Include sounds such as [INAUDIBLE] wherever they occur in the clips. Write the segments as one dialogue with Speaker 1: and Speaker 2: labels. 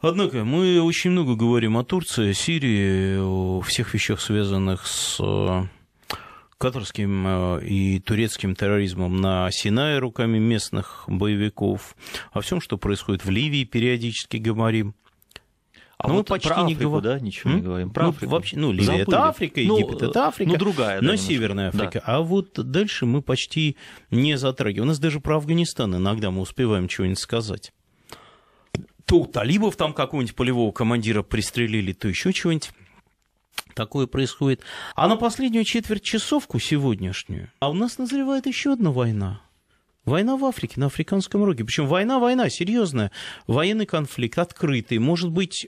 Speaker 1: Однако мы очень много говорим о Турции, о Сирии, о всех вещах, связанных с э, катарским э, и турецким терроризмом на Синае руками местных боевиков, о всем, что происходит в Ливии, периодически говорим. А ну, вот мы почти про Африку, не говорим. Да, ничего М? не говорим. Про ну, Африку. Вообще, ну, Ливия Забыли. это Африка, Египет ну, это Африка. Ну, ну другая. Да, но немножко. Северная Африка. Да. А вот дальше мы почти не затрагиваем. У нас даже про Афганистан иногда мы успеваем чего-нибудь сказать то талибов там какого-нибудь полевого командира пристрелили, то еще чего-нибудь такое происходит. А на последнюю четверть часовку сегодняшнюю, а у нас назревает еще одна война. Война в Африке, на Африканском роге. Причем война, война, серьезная. Военный конфликт, открытый, может быть,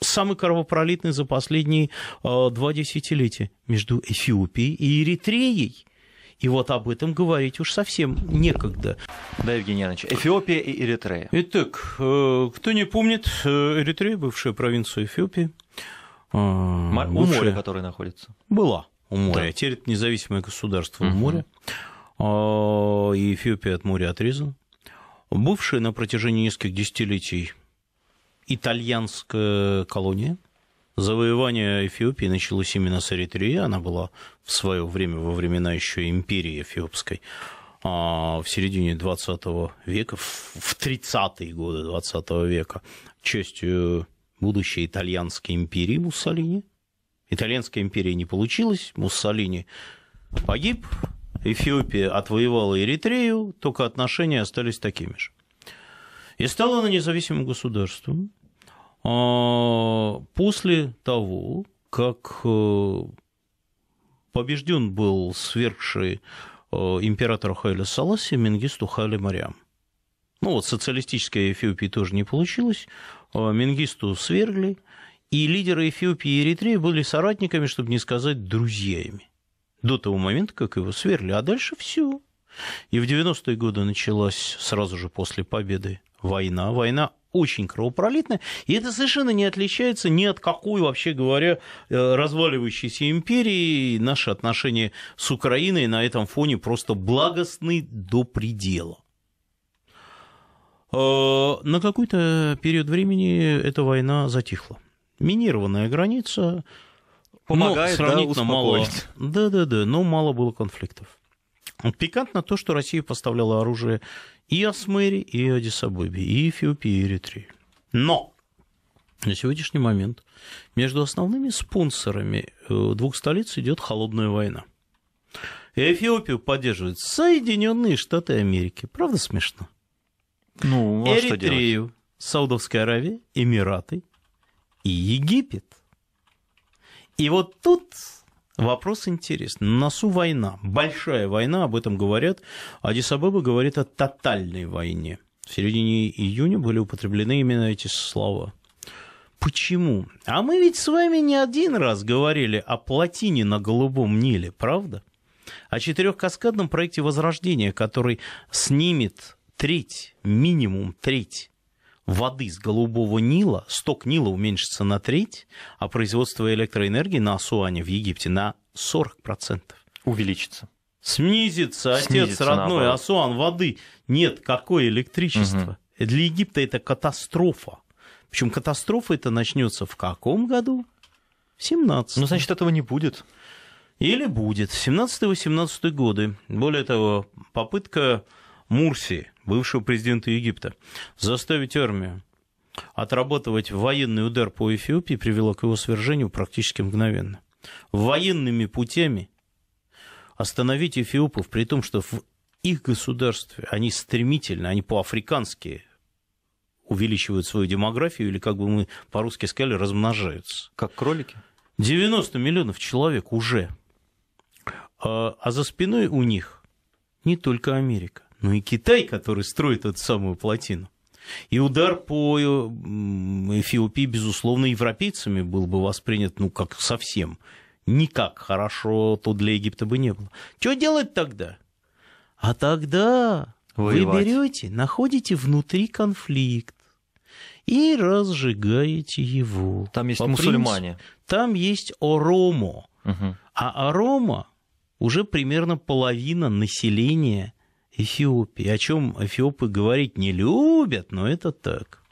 Speaker 1: самый кровопролитный за последние э, два десятилетия между Эфиопией и Эритреей. И вот об этом говорить уж совсем некогда. Да, Евгений Янович, Эфиопия и Эритрея. Итак, э, кто не помнит, э, Эритрея, бывшая провинция Эфиопии. Э, Мар... Бывшая... У моря, которая находится. Была у моря. Да. Теперь это независимое государство у моря. И Эфиопия от моря отрезана. Бывшая на протяжении нескольких десятилетий итальянская колония – Завоевание Эфиопии началось именно с Эритреи, она была в свое время, во времена еще империи эфиопской, а, в середине 20 века, в 30-е годы 20 века, частью э, будущей итальянской империи Муссолини. Итальянская империя не получилась, Муссолини погиб, Эфиопия отвоевала Эритрею, только отношения остались такими же. И стала она независимым государством – а, после того, как э, побежден был свергший э, императора Хайля Саласи Мингисту Хали Мариам. Ну вот, социалистическая Эфиопия тоже не получилась, э, Мингисту свергли, и лидеры Эфиопии и Эритреи были соратниками, чтобы не сказать друзьями, до того момента, как его свергли. А дальше все. И в 90-е годы началась сразу же после победы война. Война очень кровопролитная, и это совершенно не отличается ни от какой, вообще говоря, э, разваливающейся империи. И наши отношения с Украиной на этом фоне просто благостны до предела. Э, на какой-то период времени эта война затихла. Минированная граница, помогает, но сравнительно да, успокоить. мало. Да, да, да, но мало было конфликтов. Ну, пикантно то, что Россия поставляла оружие и Асмере, и Адисабебе, и Эфиопии, и Эритрии. Но на сегодняшний момент между основными спонсорами э, двух столиц идет холодная война. И Эфиопию поддерживают Соединенные Штаты Америки. Правда смешно? Ну, а Эритрею, Саудовская Аравия, Эмираты и Египет. И вот тут Вопрос интересный. На носу война, большая война, об этом говорят. адис говорит о тотальной войне. В середине июня были употреблены именно эти слова. Почему? А мы ведь с вами не один раз говорили о плотине на Голубом Ниле, правда? О четырехкаскадном проекте Возрождения, который снимет треть, минимум треть воды с Голубого Нила, сток Нила уменьшится на треть, а производство электроэнергии на Асуане в Египте на 40%. Увеличится. Снизится, отец Снизится родной, наоборот. Асуан воды. Нет, какое электричество? Угу. Для Египта это катастрофа. Причем катастрофа это начнется в каком году? В 17. Ну, значит, этого не будет. Или будет. 17-18 годы. Более того, попытка Мурси, бывшего президента Египта, заставить армию отработать военный удар по Эфиопии привело к его свержению практически мгновенно. Военными путями остановить эфиопов, при том, что в их государстве они стремительно, они по-африкански увеличивают свою демографию, или, как бы мы по-русски сказали, размножаются. Как кролики? 90 миллионов человек уже. А, а за спиной у них не только Америка но ну и Китай, который строит эту самую плотину. И удар по Эфиопии, безусловно, европейцами был бы воспринят, ну, как совсем. Никак хорошо то для Египта бы не было. Что делать тогда? А тогда Воевать. вы берете, находите внутри конфликт и разжигаете его. Там есть По мусульмане. Принципу, там есть Оромо. Угу. А Оромо уже примерно половина населения Эфиопии, о чем эфиопы говорить не любят, но это так.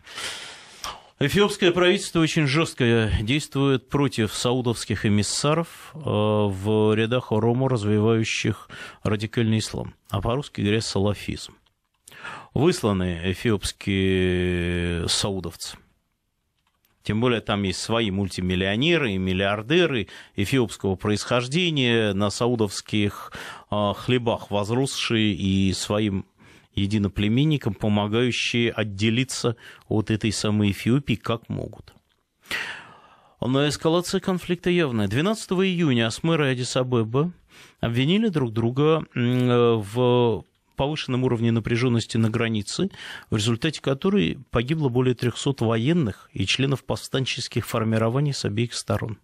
Speaker 1: Эфиопское правительство очень жестко действует против саудовских эмиссаров э, в рядах Оромо, развивающих радикальный ислам, а по-русски говоря, салафизм. Высланы эфиопские саудовцы – тем более там есть свои мультимиллионеры и миллиардеры эфиопского происхождения, на саудовских а, хлебах возросшие и своим единоплеменникам, помогающие отделиться от этой самой Эфиопии как могут. Но эскалация конфликта явная. 12 июня Асмер и Адисабеба обвинили друг друга э, в повышенном уровне напряженности на границе, в результате которой погибло более 300 военных и членов повстанческих формирований с обеих сторон.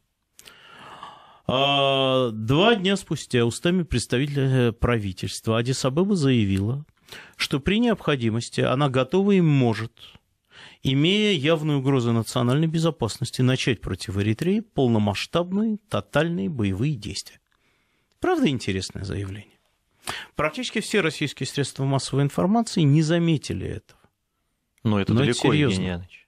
Speaker 1: А, два дня спустя устами представителя э, правительства Адисабеба заявила, что при необходимости она готова и может, имея явную угрозу национальной безопасности, начать против Эритреи полномасштабные тотальные боевые действия. Правда интересное заявление? Практически все российские средства массовой информации не заметили этого. Но это но далеко, это Евгений Яныч.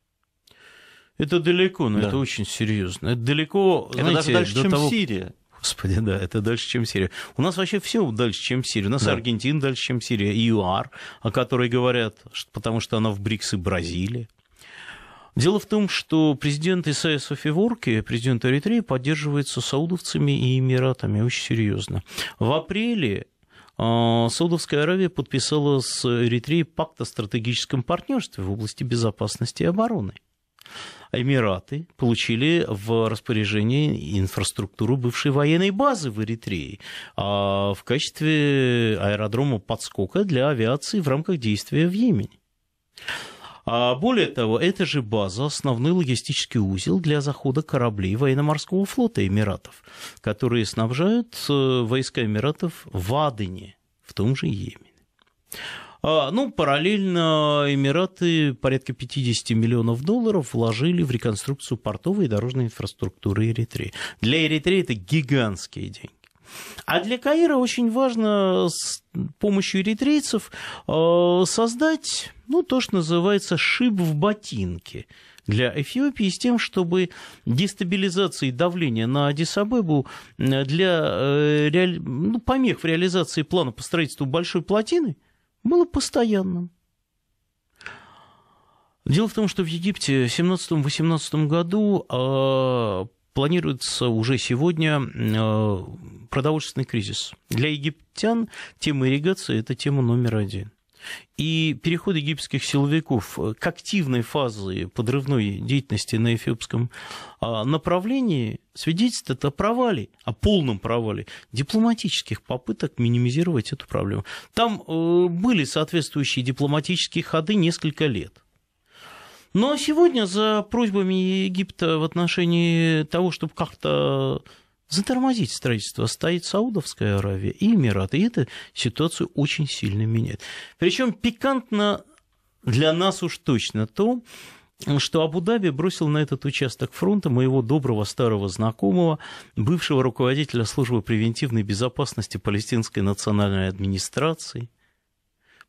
Speaker 1: Это далеко, но да. это очень серьезно. Это далеко, это знаете, даже дальше, до чем того... Сирия. Господи, да, это дальше, чем Сирия. У нас вообще все дальше, чем Сирия. У нас да. Аргентина дальше, чем Сирия. И ЮАР, о которой говорят, что, потому что она в БРИКС и Бразилии. Дело в том, что президент Исайя Софиворки, президент Эритреи, поддерживается саудовцами и эмиратами очень серьезно. В апреле а, Саудовская Аравия подписала с Эритреей пакт о стратегическом партнерстве в области безопасности и обороны. Эмираты получили в распоряжение инфраструктуру бывшей военной базы в Эритрее а в качестве аэродрома подскока для авиации в рамках действия в Йемене. А более того, это же база, основной логистический узел для захода кораблей военно-морского флота Эмиратов, которые снабжают э, войска Эмиратов в Адене, в том же Йемене. А, ну, параллельно Эмираты порядка 50 миллионов долларов вложили в реконструкцию портовой и дорожной инфраструктуры Эритреи. Для Эритреи это гигантские деньги. А для Каира очень важно с помощью эритрейцев э, создать ну, то, что называется шип в ботинке для Эфиопии с тем, чтобы дестабилизации давления на Адисабебу э, для э, реаль... ну, помех в реализации плана по строительству большой плотины было постоянным. Дело в том, что в Египте в 17-18 году э, планируется уже сегодня э, продовольственный кризис. Для египтян тема ирригации – это тема номер один. И переход египетских силовиков к активной фазе подрывной деятельности на эфиопском а, направлении свидетельствует о провале, о полном провале дипломатических попыток минимизировать эту проблему. Там э, были соответствующие дипломатические ходы несколько лет. Но ну, а сегодня за просьбами Египта в отношении того, чтобы как-то затормозить строительство. Стоит Саудовская Аравия и Эмираты, и это ситуацию очень сильно меняет. Причем пикантно для нас уж точно то, что Абу-Даби бросил на этот участок фронта моего доброго старого знакомого, бывшего руководителя службы превентивной безопасности палестинской национальной администрации,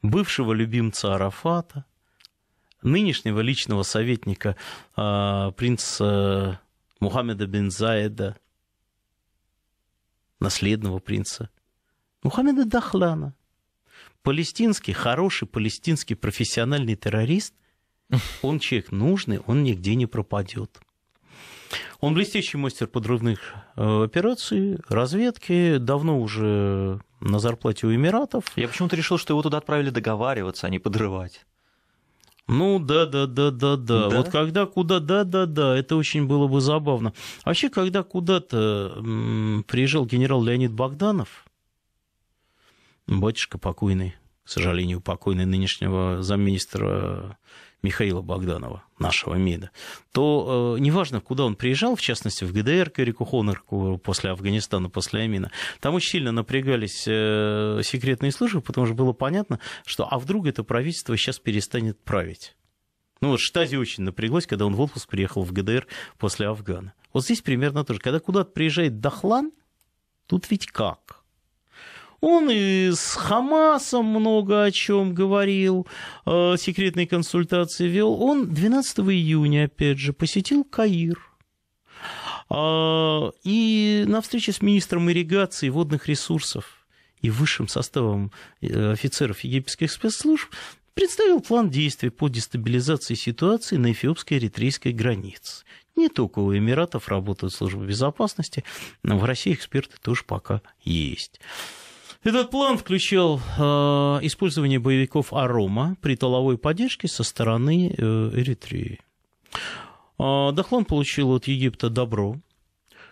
Speaker 1: бывшего любимца Арафата, нынешнего личного советника а, принца Мухаммеда бен Заеда – наследного принца Мухаммеда Дахлана. Палестинский, хороший палестинский профессиональный террорист, [LAUGHS] он человек нужный, он нигде не пропадет. Он блестящий мастер подрывных э, операций, разведки, давно уже на зарплате у Эмиратов. Я почему-то решил, что его туда отправили договариваться, а не подрывать. Ну, да-да-да-да-да. Вот когда куда, да-да-да, это очень было бы забавно. Вообще, когда куда-то приезжал генерал Леонид Богданов, батюшка покойный, к сожалению, покойный нынешнего замминистра Михаила Богданова, нашего МИДа, то э, неважно, куда он приезжал, в частности, в ГДР, к Эрику Хонорку после Афганистана, после Амина, там очень сильно напрягались э, секретные службы, потому что было понятно, что а вдруг это правительство сейчас перестанет править. Ну вот Штази очень напряглась, когда он в отпуск приехал в ГДР после Афгана. Вот здесь примерно тоже. Когда куда-то приезжает Дахлан, тут ведь как – он и с Хамасом много о чем говорил, э, секретные консультации вел. Он 12 июня, опять же, посетил Каир. А, и на встрече с министром ирригации водных ресурсов и высшим составом э, офицеров египетских спецслужб представил план действий по дестабилизации ситуации на эфиопско-эритрейской границе. Не только у Эмиратов работают службы безопасности, но в России эксперты тоже пока есть. Этот план включал э, использование боевиков «Арома» при толовой поддержке со стороны э, Эритреи. Э, Дахлан получил от Египта добро.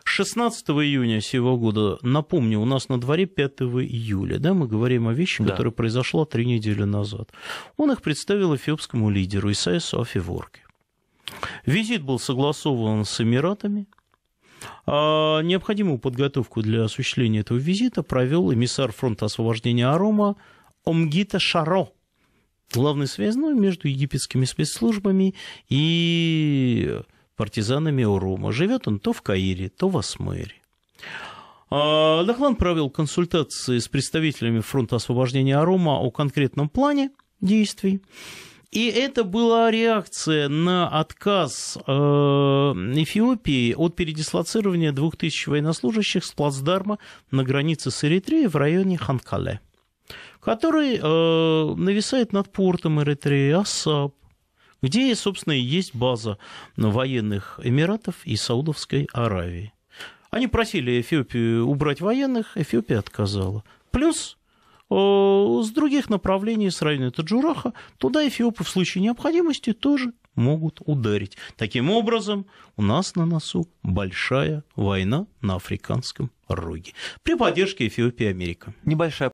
Speaker 1: 16 июня сего года, напомню, у нас на дворе 5 июля, да, мы говорим о вещи, да. которая произошла три недели назад. Он их представил эфиопскому лидеру Исаису Афиворке. Визит был согласован с Эмиратами – а, необходимую подготовку для осуществления этого визита провел эмиссар фронта освобождения Арома Омгита Шаро, главный связной между египетскими спецслужбами и партизанами Урума. Живет он то в Каире, то в Асмэре. А, Дахлан провел консультации с представителями фронта освобождения Арома о конкретном плане действий. И это была реакция на отказ э, Эфиопии от передислоцирования 2000 военнослужащих с плацдарма на границе с Эритреей в районе Ханкале, который э, нависает над портом Эритреи Асап, где, собственно, и есть база военных Эмиратов и Саудовской Аравии. Они просили Эфиопию убрать военных, Эфиопия отказала. Плюс Э, с других направлений, с района Таджураха, туда эфиопы в случае необходимости тоже могут ударить. Таким образом, у нас на носу большая война на африканском роге при поддержке Эфиопии Америка. Небольшая